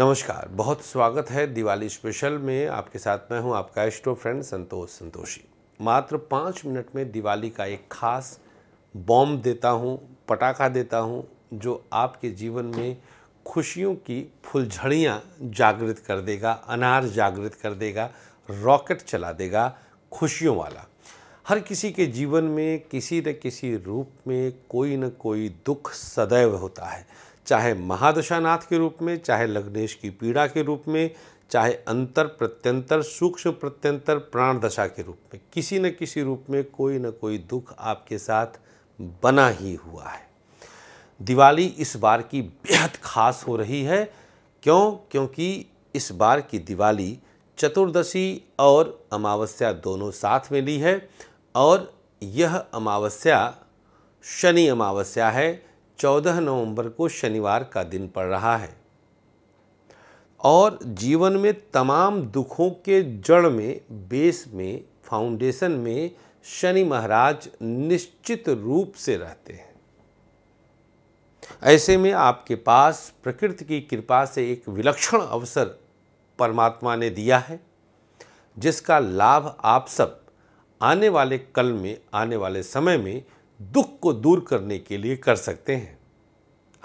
नमस्कार बहुत स्वागत है दिवाली स्पेशल में आपके साथ मैं हूं आपका एस्ट्रो फ्रेंड संतोष संतोषी मात्र पाँच मिनट में दिवाली का एक खास बॉम्ब देता हूं पटाखा देता हूं जो आपके जीवन में खुशियों की फुलझड़ियाँ जागृत कर देगा अनार जागृत कर देगा रॉकेट चला देगा खुशियों वाला हर किसी के जीवन में किसी न किसी रूप में कोई न कोई दुख सदैव होता है चाहे महादशानाथ के रूप में चाहे लग्नेश की पीड़ा के रूप में चाहे अंतर प्रत्यंतर सूक्ष्म प्रत्यंतर प्राण दशा के रूप में किसी न किसी रूप में कोई न कोई दुख आपके साथ बना ही हुआ है दिवाली इस बार की बेहद खास हो रही है क्यों क्योंकि इस बार की दिवाली चतुर्दशी और अमावस्या दोनों साथ में ली है और यह अमावस्या शनि अमावस्या है 14 नवंबर को शनिवार का दिन पड़ रहा है और जीवन में तमाम दुखों के जड़ में बेस में फाउंडेशन में शनि महाराज निश्चित रूप से रहते हैं ऐसे में आपके पास प्रकृति की कृपा से एक विलक्षण अवसर परमात्मा ने दिया है जिसका लाभ आप सब आने वाले कल में आने वाले समय में दुख को दूर करने के लिए कर सकते हैं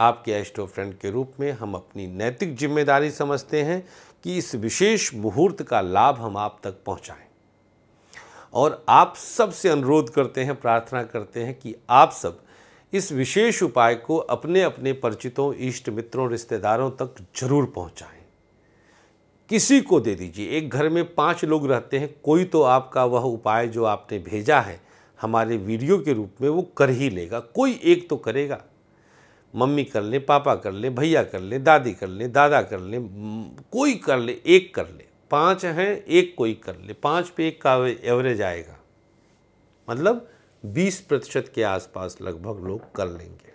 आपके एस्ट्रो फ्रेंड के रूप में हम अपनी नैतिक जिम्मेदारी समझते हैं कि इस विशेष मुहूर्त का लाभ हम आप तक पहुंचाएं और आप सबसे अनुरोध करते हैं प्रार्थना करते हैं कि आप सब इस विशेष उपाय को अपने अपने परिचितों इष्ट मित्रों रिश्तेदारों तक जरूर पहुंचाएं किसी को दे दीजिए एक घर में पाँच लोग रहते हैं कोई तो आपका वह उपाय जो आपने भेजा है हमारे वीडियो के रूप में वो कर ही लेगा कोई एक तो करेगा मम्मी कर ले पापा कर ले भैया कर ले दादी कर ले दादा कर ले कोई कर ले एक कर ले पांच हैं एक कोई कर ले पांच पे एक का एवरेज आएगा मतलब बीस प्रतिशत के आसपास लगभग लोग कर लेंगे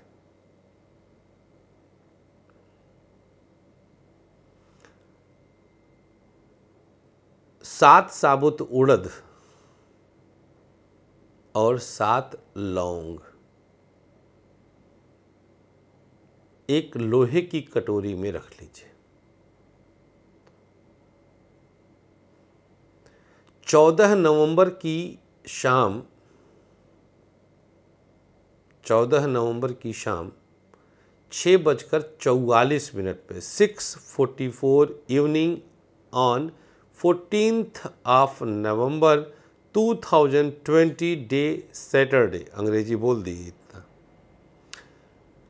सात साबुत उड़द और सात लौंग एक लोहे की कटोरी में रख लीजिए चौदह नवंबर की शाम चौदह नवंबर की शाम छः बजकर चौवालीस मिनट पे six forty four evening on fourteenth of November twenty day Saturday अंग्रेजी बोल दी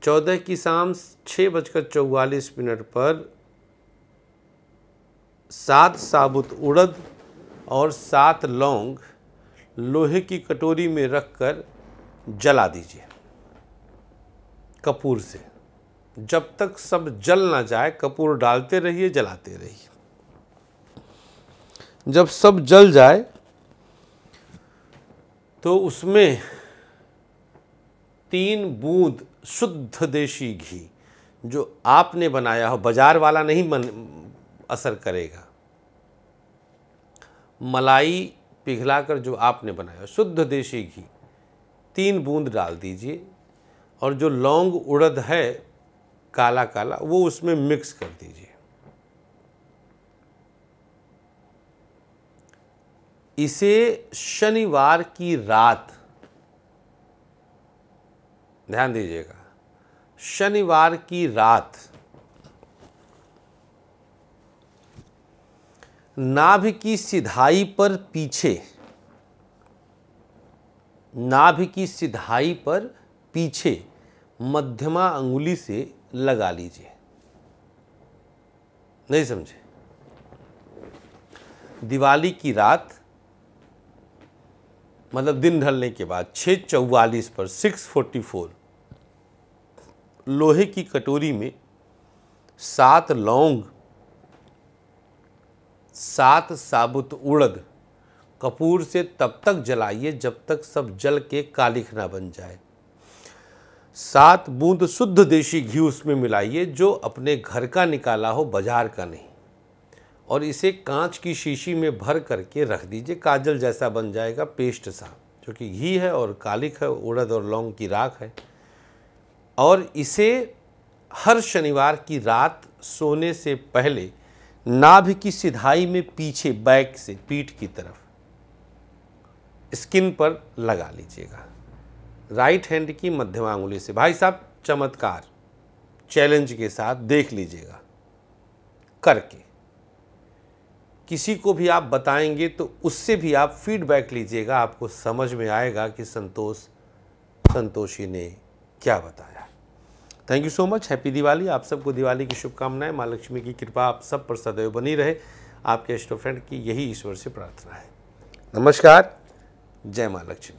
चौदह की शाम छः बजकर चौवालीस मिनट पर सात साबुत उड़द और सात लौंग लोहे की कटोरी में रखकर जला दीजिए कपूर से जब तक सब जल ना जाए कपूर डालते रहिए जलाते रहिए जब सब जल जाए तो उसमें तीन बूंद शुद्ध देशी घी जो आपने बनाया हो बाजार वाला नहीं मन असर करेगा मलाई पिघलाकर जो आपने बनाया शुद्ध देशी घी तीन बूंद डाल दीजिए और जो लौंग उड़द है काला काला वो उसमें मिक्स कर दीजिए इसे शनिवार की रात ध्यान दीजिएगा शनिवार की रात नाभ की सिधाई पर पीछे नाभ की सिधाई पर पीछे मध्यमा अंगुली से लगा लीजिए नहीं समझे दिवाली की रात मतलब दिन ढलने के बाद छः चौवालीस पर सिक्स फोर्टी फोर लोहे की कटोरी में सात लौंग सात साबुत उड़द कपूर से तब तक जलाइए जब तक सब जल के कालिख ना बन जाए सात बूंद शुद्ध देशी घी उसमें मिलाइए जो अपने घर का निकाला हो बाजार का नहीं और इसे कांच की शीशी में भर करके रख दीजिए काजल जैसा बन जाएगा पेस्ट सा क्योंकि घी है और कालिक है उड़द और लौंग की राख है और इसे हर शनिवार की रात सोने से पहले नाभ की सिधाई में पीछे बैक से पीठ की तरफ स्किन पर लगा लीजिएगा राइट हैंड की मध्यम आंगुली से भाई साहब चमत्कार चैलेंज के साथ देख लीजिएगा करके किसी को भी आप बताएंगे तो उससे भी आप फीडबैक लीजिएगा आपको समझ में आएगा कि संतोष संतोषी ने क्या बताया thank you so much happy Diwali आप सबको दिवाली की शुभकामनाएं माँ लक्ष्मी की कृपा आप सब पर सदैव बनी रहे आपके एस्टो फ्रेंड की यही ईश्वर से प्रार्थना है नमस्कार जय माँ लक्ष्मी